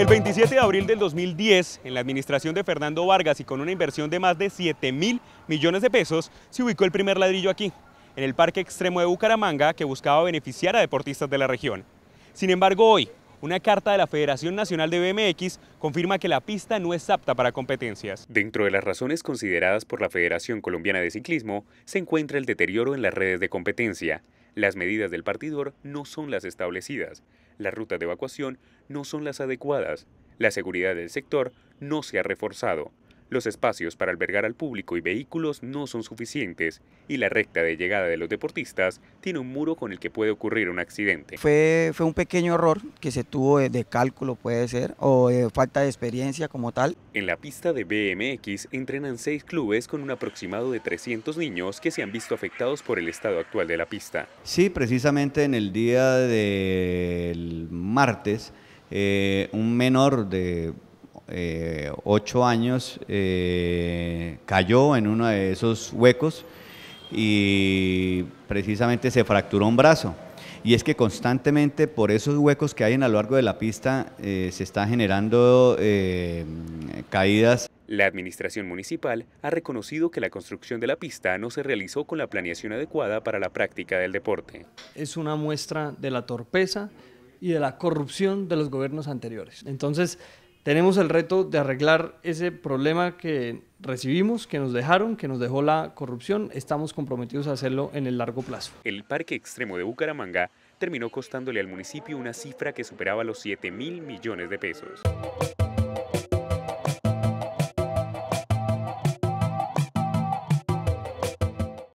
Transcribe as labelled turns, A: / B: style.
A: El 27 de abril del 2010, en la administración de Fernando Vargas y con una inversión de más de 7 mil millones de pesos, se ubicó el primer ladrillo aquí, en el Parque Extremo de Bucaramanga, que buscaba beneficiar a deportistas de la región. Sin embargo, hoy, una carta de la Federación Nacional de BMX confirma que la pista no es apta para competencias. Dentro de las razones consideradas por la Federación Colombiana de Ciclismo, se encuentra el deterioro en las redes de competencia, las medidas del partidor no son las establecidas, las rutas de evacuación no son las adecuadas, la seguridad del sector no se ha reforzado, los espacios para albergar al público y vehículos no son suficientes y la recta de llegada de los deportistas tiene un muro con el que puede ocurrir un accidente. Fue,
B: fue un pequeño error que se tuvo de, cálculo puede ser o falta de experiencia como tal.
A: En la pista de BMX entrenan seis clubes con un aproximado de 300 niños que se han visto afectados por el estado actual de la pista.
B: Sí, precisamente en el día del martes eh, un menor de eh, ocho años, eh, cayó en uno de esos huecos y precisamente se fracturó un brazo. Y es que constantemente por esos huecos que hay en a lo largo de la pista eh, se están generando caídas.
A: La administración municipal ha reconocido que la construcción de la pista no se realizó con la planeación adecuada para la práctica del deporte.
C: Es una muestra de la torpeza y de la corrupción de los gobiernos anteriores. Entonces, tenemos el reto de arreglar ese problema que recibimos, que nos dejaron, que nos dejó la corrupción. Estamos comprometidos a hacerlo en el largo plazo.
A: El Parque Extremo de Bucaramanga terminó costándole al municipio una cifra que superaba los 7 mil millones de pesos.